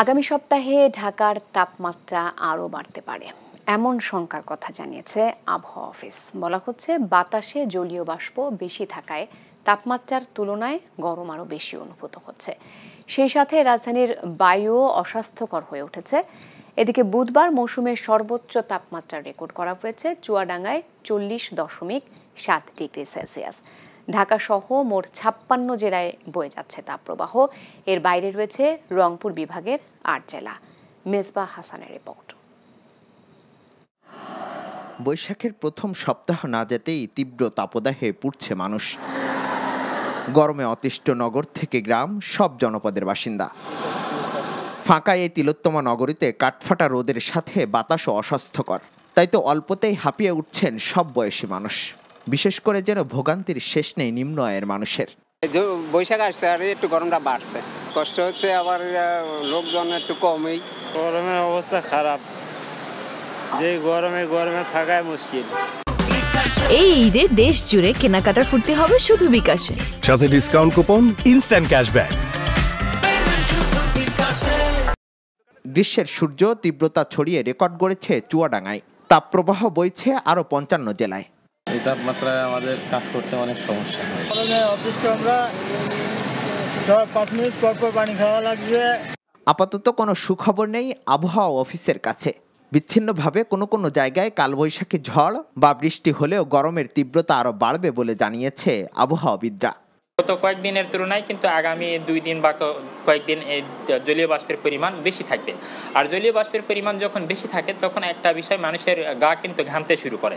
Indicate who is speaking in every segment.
Speaker 1: আগামী সপ্তাহে ঢাকার তাপমাত্রা আরও বাড়তে পারে এমন শঙ্কার কথা জানিয়েছে আবহাওয়া অফিস বলা হচ্ছে বাতাসে জলীয় বাষ্প বেশি থাকায় তাপমাত্রার তুলনায় গরম আরও বেশি অনুভূত হচ্ছে সেই সাথে রাজধানীর বায়ু অস্বাস্থ্যকর হয়ে উঠেছে এদিকে বুধবার মৌসুমের সর্বোচ্চ তাপমাত্রা রেকর্ড করা হয়েছে চুয়াডাঙ্গায় চল্লিশ দশমিক সাত ডিগ্রি সেলসিয়াস ঢাকাসহ মোট ছাপ্পান্ন জেলায় বয়ে যাচ্ছে তাপপ্রবাহ এর বাইরে রয়েছে রংপুর বিভাগের আট জেলা মেজবা হাসানের রিপোর্ট
Speaker 2: বৈশাখের প্রথম সপ্তাহ না যেতেই তীব্র তাপদাহে পুড়ছে মানুষ গরমে অতিষ্ঠ নগর থেকে গ্রাম সব জনপদের বাসিন্দা ফাঁকা এই তিলোত্তমা নগরীতে কাঠফাটা রোদের সাথে বাতাসও অস্বাস্থ্যকর তাই তো অল্পতেই হাঁপিয়ে উঠছেন সব বয়সী মানুষ বিশেষ করে যেন ভোগান্তির শেষ নেই নিম্ন আয়ের মানুষের
Speaker 3: বৈশাখ আসছে আর একটু গরমটা বাড়ছে কষ্ট হচ্ছে আবার লোকজন একটু কমই গরমের অবস্থা খারাপ যে গরমে গরমে থাকায় মুশকিল
Speaker 1: এই ঈদে দেশ জুড়ে কেনাকাটার ফুটতে হবে শুধু বিকাশে
Speaker 3: সাথে ডিসকাউন্ট কুপন ইনস্ট্যান্ট ক্যাশব্যাক
Speaker 2: গ্রীষ্মের সূর্য তীব্রতা ছড়িয়ে রেকর্ড গড়েছে চুয়াডাঙ্গায় তাপপ্রবাহ বইছে আরও পঞ্চান্ন জেলায় এই তাপমাত্রায় আমাদের কাজ করতে অনেক সমস্যা
Speaker 3: হয় অফিসটা আমরা পাঁচ মিনিট পর পর পানি খাওয়া লাগছে
Speaker 2: আপাতত কোনো সুখবর নেই আবহাওয়া অফিসের কাছে বিচ্ছিন্নভাবে কোনো কোনো জায়গায় কালবৈশাখী ঝড় বা বৃষ্টি হলেও গরমের তীব্রতা আরও বাড়বে বলে জানিয়েছে আবহাওয়াবিদরা গত কয়েকদিনের তুলনায় কিন্তু আগামী দুই দিন বা কয়েকদিন এই জলীয় বাষ্পের পরিমাণ বেশি থাকবে আর জলীয় বাষ্পের পরিমাণ যখন বেশি থাকে তখন একটা বিষয় মানুষের গা কিন্তু ঘামতে শুরু করে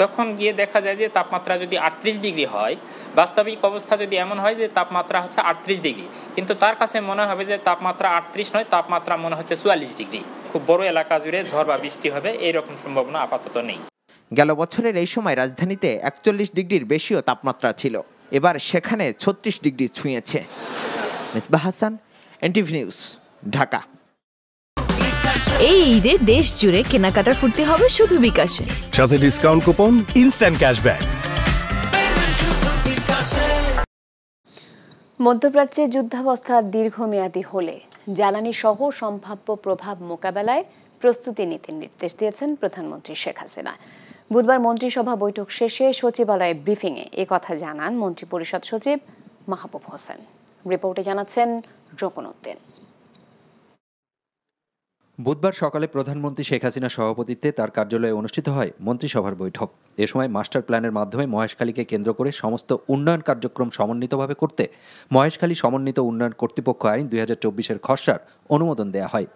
Speaker 2: তখন গিয়ে দেখা যায় যে তাপমাত্রা যদি আটত্রিশ ডিগ্রি হয় বাস্তবিক অবস্থা যদি এমন হয় যে তাপমাত্রা হচ্ছে আটত্রিশ ডিগ্রি কিন্তু তার কাছে মনে হবে যে তাপমাত্রা আটত্রিশ নয় তাপমাত্রা মনে হচ্ছে চুয়াল্লিশ ডিগ্রি খুব বড় এলাকা জুড়ে ঝড় বা বৃষ্টি হবে এইরকম সম্ভাবনা আপাতত নেই গেল বছরের এই সময় রাজধানীতে একচল্লিশ ডিগ্রির বেশিও তাপমাত্রা ছিল এবার সেখানে ছত্রিশ ডিগ্রি ছুঁয়েছে মিসবা হাসান এনটিভি নিউজ ঢাকা
Speaker 1: এই ঈদে দেশ জুড়ে কেনাকাটার ফুর্তি হবে শুধু বিকাশে
Speaker 3: সাথে ডিসকাউন্ট কুপন ইনস্ট্যান্ট ক্যাশব্যাক
Speaker 1: মধ্যপ্রাচ্যে যুদ্ধাবস্থা দীর্ঘমেয়াদী হলে জ্বালানি সহ সম্ভাব্য প্রভাব মোকাবেলায় প্রস্তুতি নিতে নির্দেশ দিয়েছেন প্রধানমন্ত্রী শেখ হাসিনা বুধবার মন্ত্রিসভা বৈঠক শেষে সচিবালয়ে ব্রিফিংয়ে এ কথা জানান মন্ত্রিপরিষদ সচিব মাহবুব হোসেন রিপোর্টে জানাচ্ছেন রকন উদ্দিন
Speaker 3: বুধবার সকালে প্রধানমন্ত্রী শেখ হাসিনার সভাপতিত্বে তার কার্যালয়ে অনুষ্ঠিত হয় মন্ত্রিসভার বৈঠক এ সময় মাস্টার প্ল্যানের মাধ্যমে মহেশখালীকে কেন্দ্র করে সমস্ত উন্নয়ন কার্যক্রম সমন্বিতভাবে করতে মহেশখালী সমন্বিত উন্নয়ন কর্তৃপক্ষ আইন দুই হাজার চব্বিশের খসড়ার অনুমোদন দেয়া হয়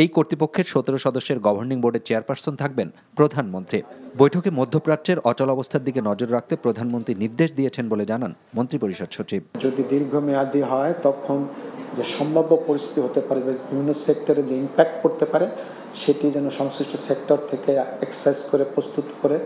Speaker 3: এই কর্তৃপক্ষের সতেরো সদস্যের গভর্নিং বোর্ডের চেয়ারপারসন থাকবেন প্রধানমন্ত্রী বৈঠকে মধ্যপ্রাচ্যের অচল অবস্থার দিকে নজর রাখতে প্রধানমন্ত্রী নির্দেশ দিয়েছেন বলে জানান মন্ত্রিপরিষদ সচিব
Speaker 2: যদি দীর্ঘমেয়াদী হয় তখন যে সম্ভাব্য পরিস্থিতি হতে পারে বিভিন্ন সেক্টরে যে ইম্প্যাক্ট পড়তে করতে পারে সেটি যেন সংশ্লিষ্ট সেক্টর থেকে এক্সারসাইজ করে প্রস্তুত করে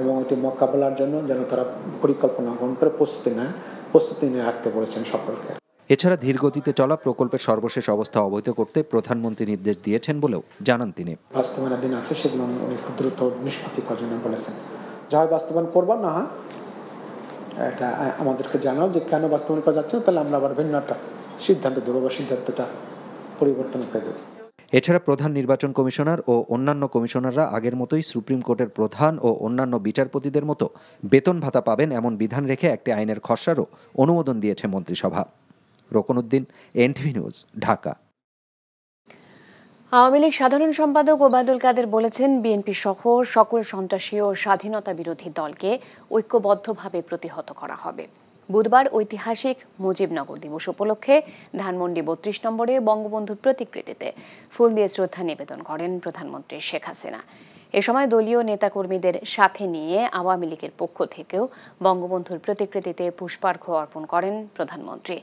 Speaker 2: এবং এটি মোকাবেলার জন্য যেন তারা পরিকল্পনা গ্রহণ করে প্রস্তুতি নেন প্রস্তুতি নিয়ে রাখতে বলেছেন সকলকে
Speaker 3: এছাড়া ধীরগতিতে চলা প্রকল্পের সর্বশেষ অবস্থা অবহিত করতে প্রধানমন্ত্রী নির্দেশ দিয়েছেন বলেও জানান তিনি
Speaker 2: বাস্তবায়নের দিন আছে সেগুলো উনি খুব দ্রুত নিষ্পত্তি করার জন্য বলেছেন যা হয় বাস্তবায়ন করবার না এটা আমাদেরকে জানাও যে কেন বাস্তবায়ন করা যাচ্ছে তাহলে আমরা আবার ভিন্ন একটা সিদ্ধান্ত দেবো বা সিদ্ধান্তটা পরিবর্তন করে
Speaker 3: দেবো এছাড়া প্রধান নির্বাচন কমিশনার ও অন্যান্য কমিশনাররা আগের মতোই সুপ্রিম কোর্টের প্রধান ও অন্যান্য বিচারপতিদের মতো বেতন ভাতা পাবেন এমন বিধান রেখে একটি আইনের খসড়ারও অনুমোদন দিয়েছে মন্ত্রিসভা রোকনুদ্দিন এনটিভি নিউজ ঢাকা
Speaker 1: আওয়ামী লীগ সাধারণ সম্পাদক ওবায়দুল কাদের বলেছেন বিএনপি সহ সকল সন্ত্রাসী ও স্বাধীনতা বিরোধী দলকে ঐক্যবদ্ধভাবে প্রতিহত করা হবে বুধবার ঐতিহাসিক মুজিবনগর দিবস উপলক্ষে ধানমন্ডি বত্রিশ নম্বরে বঙ্গবন্ধুর প্রতিকৃতিতে ফুল দিয়ে শ্রদ্ধা নিবেদন করেন প্রধানমন্ত্রী শেখ হাসিনা এ সময় দলীয় নেতাকর্মীদের সাথে নিয়ে আওয়ামী লীগের পক্ষ থেকেও বঙ্গবন্ধুর প্রতিকৃতিতে পুষ্পার্ঘ অর্পণ করেন প্রধানমন্ত্রী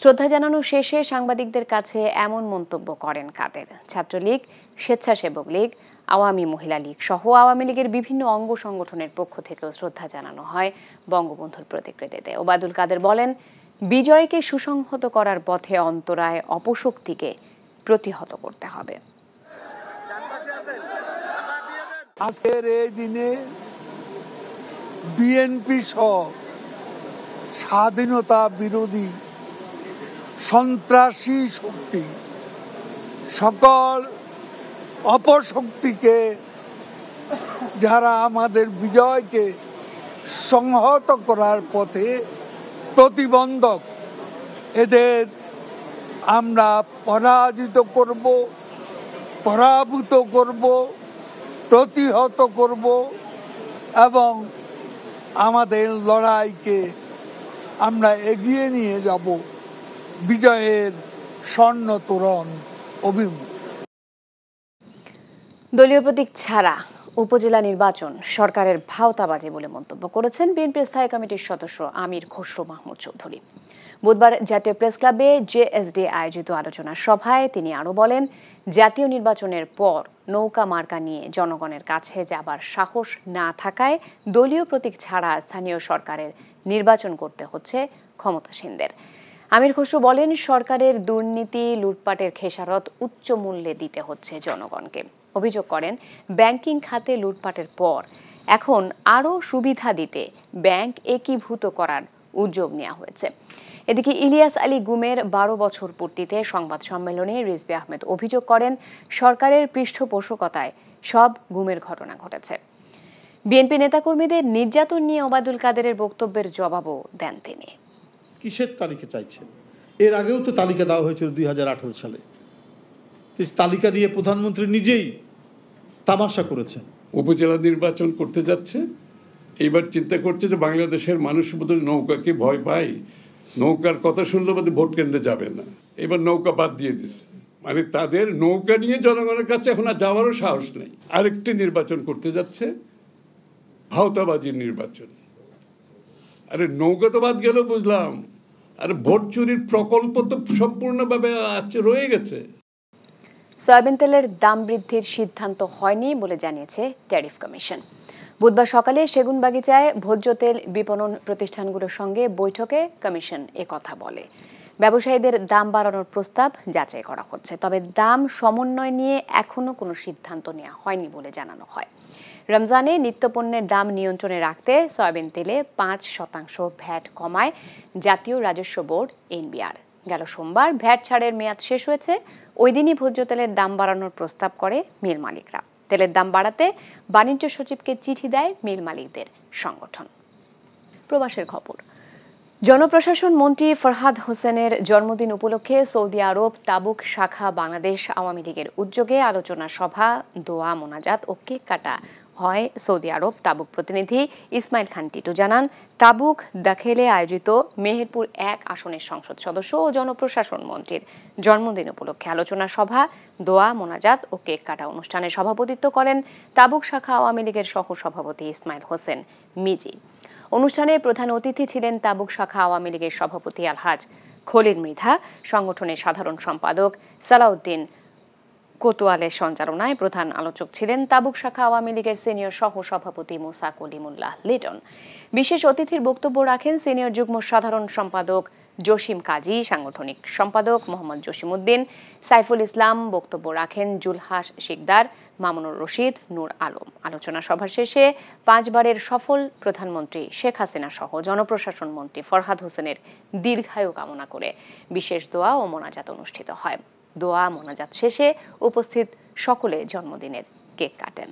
Speaker 1: শ্রদ্ধা জানানো শেষে সাংবাদিকদের কাছে এমন মন্তব্য করেন কাদের ছাত্রলীগ স্বেচ্ছাসেবক লীগ আওয়ামী মহিলা লীগ সহ আওয়ামী লীগের বিভিন্ন অঙ্গ সংগঠনের পক্ষ থেকেও শ্রদ্ধা জানানো হয় বঙ্গবন্ধুর প্রতিকৃতিতে ওবায়দুল কাদের বলেন বিজয়কে সুসংহত করার পথে অন্তরায় অপশক্তিকে প্রতিহত করতে হবে আজকের এই দিনে
Speaker 3: বিএনপি সহ স্বাধীনতা বিরোধী সন্ত্রাসী শক্তি সকল অপশক্তিকে যারা আমাদের বিজয়কে সংহত করার পথে প্রতিবন্ধক এদের আমরা পরাজিত করব পরাভূত করব প্রতিহত করব এবং আমাদের লড়াইকে আমরা এগিয়ে নিয়ে যাব বিজয়ের স্বর্ণ তোরণ অভিমুখ
Speaker 1: দলীয় প্রতীক ছাড়া উপজেলা নির্বাচন সরকারের ভাওতাবাজি বলে মন্তব্য করেছেন বিএনপির স্থায়ী কমিটির সদস্য আমির খসরু মাহমুদ চৌধুরী বুধবার জাতীয় প্রেস ক্লাবে জেএসডি আয়োজিত আলোচনা সভায় তিনি আরও বলেন জাতীয় নির্বাচনের পর নৌকা মার্কা নিয়ে জনগণের কাছে যাবার সাহস না থাকায় দলীয় প্রতীক ছাড়া স্থানীয় সরকারের নির্বাচন করতে হচ্ছে ক্ষমতাসীনদের আমির খসরু বলেন সরকারের দুর্নীতি লুটপাটের খেসারত উচ্চ মূল্যে দিতে হচ্ছে জনগণকে অভিযোগ করেন ব্যাংকিং খাতে লুটপাটের পর এখন আরও সুবিধা দিতে ব্যাংক একীভূত করার উদ্যোগ নেওয়া হয়েছে এদিকে ইলিয়াস আলী গুমের বারো বছর পূর্তিতে সংবাদ সম্মেলনে রিজবি আহমেদ অভিযোগ করেন সরকারের পৃষ্ঠপোষকতায় সব গুমের ঘটনা ঘটেছে বিএনপি নেতাকর্মীদের নির্যাতন নিয়ে ওবায়দুল কাদেরের বক্তব্যের জবাবও দেন তিনি
Speaker 2: কিসের তালিকা চাইছেন এর আগেও তো তালিকা দেওয়া হয়েছিল দুই সালে তালিকা দিয়ে প্রধানমন্ত্রী নিজেই তামাশা করেছে উপজেলা নির্বাচন
Speaker 3: করতে যাচ্ছে এইবার চিন্তা করছে যে বাংলাদেশের মানুষ বোধহয় নৌকাকে ভয় পায় নৌকার কথা শুনলে বোধহয় ভোট কেন্দ্রে যাবে না এবার নৌকা বাদ দিয়ে দিছে মানে তাদের নৌকা নিয়ে জনগণের কাছে এখন আর যাওয়ারও সাহস নেই আরেকটি নির্বাচন করতে যাচ্ছে ভাওতাবাজির নির্বাচন আরে নৌকা তো বাদ গেল বুঝলাম আর ভোট চুরির প্রকল্প তো সম্পূর্ণভাবে আছে রয়ে গেছে
Speaker 1: সয়াবিন তেলের দাম বৃদ্ধির সিদ্ধান্ত হয়নি বলে জানিয়েছে ট্যারিফ কমিশন বুধবার সকালে সেগুনবাগিচায় ভোজ্য তেল বিপণন প্রতিষ্ঠানগুলোর সঙ্গে বৈঠকে কমিশন কথা বলে ব্যবসায়ীদের দাম বাড়ানোর প্রস্তাব যাচাই করা হচ্ছে তবে দাম সমন্বয় নিয়ে এখনও কোনো সিদ্ধান্ত নেওয়া হয়নি বলে জানানো হয় রমজানে নিত্যপণ্যের দাম নিয়ন্ত্রণে রাখতে সয়াবিন তেলে পাঁচ শতাংশ ভ্যাট কমায় জাতীয় রাজস্ব বোর্ড এনবিআর গেল সোমবার ভ্যাট ছাড়ের মেয়াদ শেষ হয়েছে ওই দিনই ভোজ্য তেলের দাম বাড়ানোর প্রস্তাব করে মিল মালিকরা তেলের দাম বাড়াতে বাণিজ্য সচিবকে চিঠি দেয় মিল মালিকদের সংগঠন প্রবাসের খবর জনপ্রশাসন মন্ত্রী ফরহাদ হোসেনের জন্মদিন উপলক্ষে সৌদি আরব তাবুক শাখা বাংলাদেশ আওয়ামী লীগের উদ্যোগে আলোচনা সভা দোয়া মোনাজাত ও কেক কাটা হয় সৌদি আরব তাবুক প্রতিনিধি ইসমাইল খান টিটু জানান তাবুক দাখেলে আয়োজিত মেহেরপুর এক আসনের সংসদ সদস্য ও জনপ্রশাসন মন্ত্রীর জন্মদিন উপলক্ষে আলোচনা সভা দোয়া মোনাজাত ও কেক কাটা অনুষ্ঠানে সভাপতিত্ব করেন তাবুক শাখা আওয়ামী লীগের সহ সভাপতি ইসমাইল হোসেন মিজি অনুষ্ঠানে প্রধান অতিথি ছিলেন তাবুক শাখা আওয়ামী লীগের সভাপতি আলহাজ খলিল মৃধা সংগঠনের সাধারণ সম্পাদক সালাউদ্দিন কোতোয়ালের সঞ্চালনায় প্রধান আলোচক ছিলেন তাবুক শাখা আওয়ামী লীগের সিনিয়র সহ সভাপতি মোসা কলিমুল্লাহ লিটন বিশেষ অতিথির বক্তব্য রাখেন সিনিয়র যুগ্ম সাধারণ সম্পাদক জসিম কাজী সাংগঠনিক সম্পাদক মোহাম্মদ জসিম উদ্দিন সাইফুল ইসলাম বক্তব্য রাখেন জুলহাস শিকদার মামুনুর রশিদ নূর আলম আলোচনা সভা শেষে পাঁচবারের সফল প্রধানমন্ত্রী শেখ হাসিনা সহ জনপ্রশাসন মন্ত্রী ফরহাদ হোসেনের দীর্ঘায়ু কামনা করে বিশেষ দোয়া ও মোনাজাত অনুষ্ঠিত হয় দোয়া মোনাজাত শেষে উপস্থিত সকলে জন্মদিনের কেক কাটেন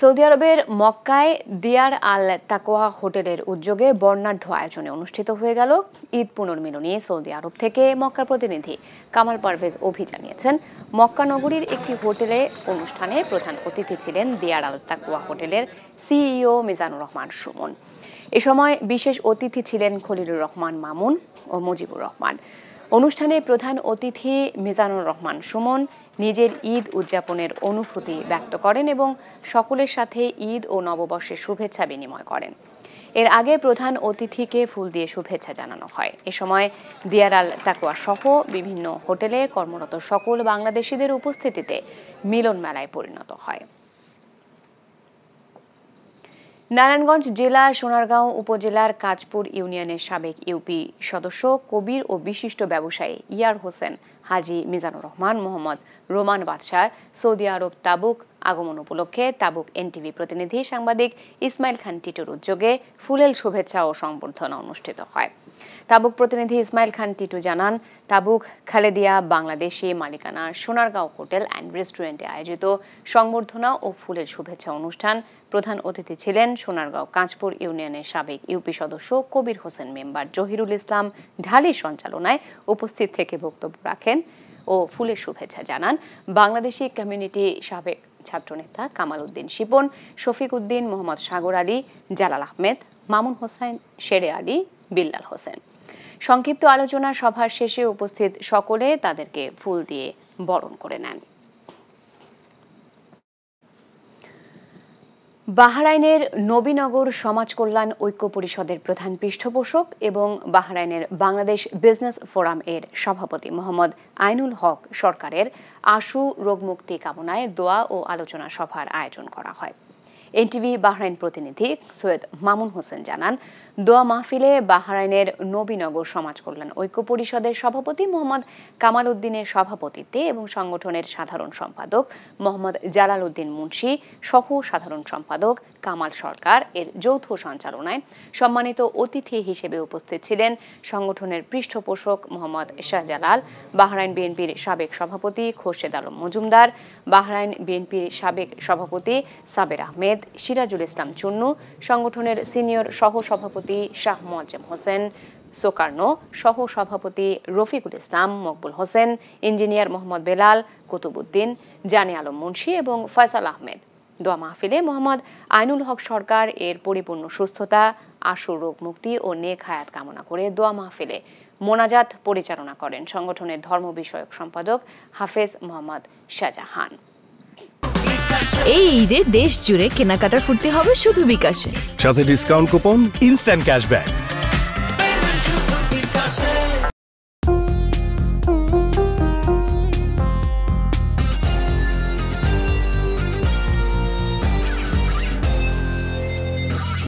Speaker 1: সৌদি আরবের মক্কায় দিয়ার আল তাকোয়া হোটেলের উদ্যোগে বর্ণাঢ্য আয়োজনে অনুষ্ঠিত হয়ে গেল ঈদ পুনর্মিলনী সৌদি আরব থেকে মক্কার প্রতিনিধি কামাল পারভেজ অভি জানিয়েছেন মক্কা নগরীর একটি হোটেলে অনুষ্ঠানে প্রধান অতিথি ছিলেন দিয়ার আল তাকোয়া হোটেলের সিইও মিজানুর রহমান সুমন এ সময় বিশেষ অতিথি ছিলেন খলিলুর রহমান মামুন ও মুজিবুর রহমান অনুষ্ঠানে প্রধান অতিথি মিজানুর রহমান সুমন নিজের ঈদ উদযাপনের অনুভূতি ব্যক্ত করেন এবং সকলের সাথে ঈদ ও নববর্ষের শুভেচ্ছা বিনিময় করেন এর আগে প্রধান অতিথিকে ফুল দিয়ে শুভেচ্ছা জানানো হয় এ সময় দিয়ারাল তাকুয়া সহ বিভিন্ন হোটেলে কর্মরত সকল বাংলাদেশিদের উপস্থিতিতে মিলন মেলায় পরিণত হয় নারায়ণগঞ্জ জেলা সোনারগাঁও উপজেলার কাজপুর ইউনিয়নের সাবেক ইউপি সদস্য কবির ও বিশিষ্ট ব্যবসায়ী ইয়ার হোসেন হাজি মিজানুর রহমান মোহাম্মদ রোমান বাদশাহ সৌদি আরব তাবুক আগমন উপলক্ষে তাবুক এনটিভি প্রতিনিধি সাংবাদিক ইসমাইল খান টিটুর উদ্যোগে ফুলেল শুভেচ্ছা ও সংবর্ধনা অনুষ্ঠিত হয় তাবুক প্রতিনিধি ইসমাইল খান টিটু জানান তাবুক খালেদিয়া বাংলাদেশি মালিকানা সোনারগাঁও হোটেল অ্যান্ড রেস্টুরেন্টে আয়োজিত সংবর্ধনা ও ফুলের শুভেচ্ছা অনুষ্ঠান প্রধান অতিথি ছিলেন সোনারগাঁও কাঁচপুর ইউনিয়নের সাবেক ইউপি সদস্য কবির হোসেন মেম্বার জহিরুল ইসলাম ঢালি সঞ্চালনায় উপস্থিত থেকে বক্তব্য রাখেন ও ফুলের শুভেচ্ছা জানান বাংলাদেশি কমিউনিটি সাবেক ছাত্রনেতা কামাল উদ্দিন শিপন শফিক উদ্দিন মোহাম্মদ সাগর আলী জালাল আহমেদ মামুন হোসেন শেরে আলী বিল্লাল হোসেন সংক্ষিপ্ত আলোচনা সভার শেষে উপস্থিত সকলে তাদেরকে ফুল দিয়ে বরণ করে নেন বাহরাইনের নবীনগর সমাজ কল্যাণ ঐক্য পরিষদের প্রধান পৃষ্ঠপোষক এবং বাহরাইনের বাংলাদেশ বিজনেস ফোরাম এর সভাপতি মোহাম্মদ আইনুল হক সরকারের আশু রোগমুক্তি কামনায় দোয়া ও আলোচনা সভার আয়োজন করা হয় এনটিভি বাহরাইন প্রতিনিধি সৈয়দ মামুন হোসেন জানান দোয়া মাহফিলে বাহরাইনের নবীনগর সমাজ কল্যাণ ঐক্য পরিষদের সভাপতি মোহাম্মদ কামাল উদ্দিনের সভাপতিত্বে এবং সংগঠনের সাধারণ সম্পাদক মোহাম্মদ জালাল উদ্দিন মুন্সি সহ সাধারণ সম্পাদক কামাল সরকার এর যৌথ সঞ্চালনায় সম্মানিত অতিথি হিসেবে উপস্থিত ছিলেন সংগঠনের পৃষ্ঠপোষক মোহাম্মদ শাহজালাল বাহরাইন বিএনপির সাবেক সভাপতি খোরশেদ আলম মজুমদার বাহরাইন বিএনপির সাবেক সভাপতি সাবের আহমেদ সিরাজুল ইসলাম চুন্নু সংগঠনের সিনিয়র সহ সভাপতি শাহ মোয়াজ্জেম হোসেন সোকার্ণ সহ সভাপতি রফিকুল ইসলাম মকবুল হোসেন ইঞ্জিনিয়ার মোহাম্মদ বেলাল কুতুবুদ্দিন জানি আলম মুন্সি এবং ফয়সাল আহমেদ দোয়া মাহফিলে মোহাম্মদ আইনুল হক সরকার এর পরিপূর্ণ সুস্থতা আশু রোগ মুক্তি ও নেক হায়াত কামনা করে দোয়া মাহফিলে মোনাজাত পরিচালনা করেন সংগঠনের ধর্ম বিষয়ক সম্পাদক হাফেজ মোহাম্মদ শাহজাহান এই ঈদে দেশ জুড়ে কেনাকাটার ফুটতে হবে শুধু বিকাশে
Speaker 3: সাথে ডিসকাউন্ট কুপন ইনস্ট্যান্ট ক্যাশব্যাক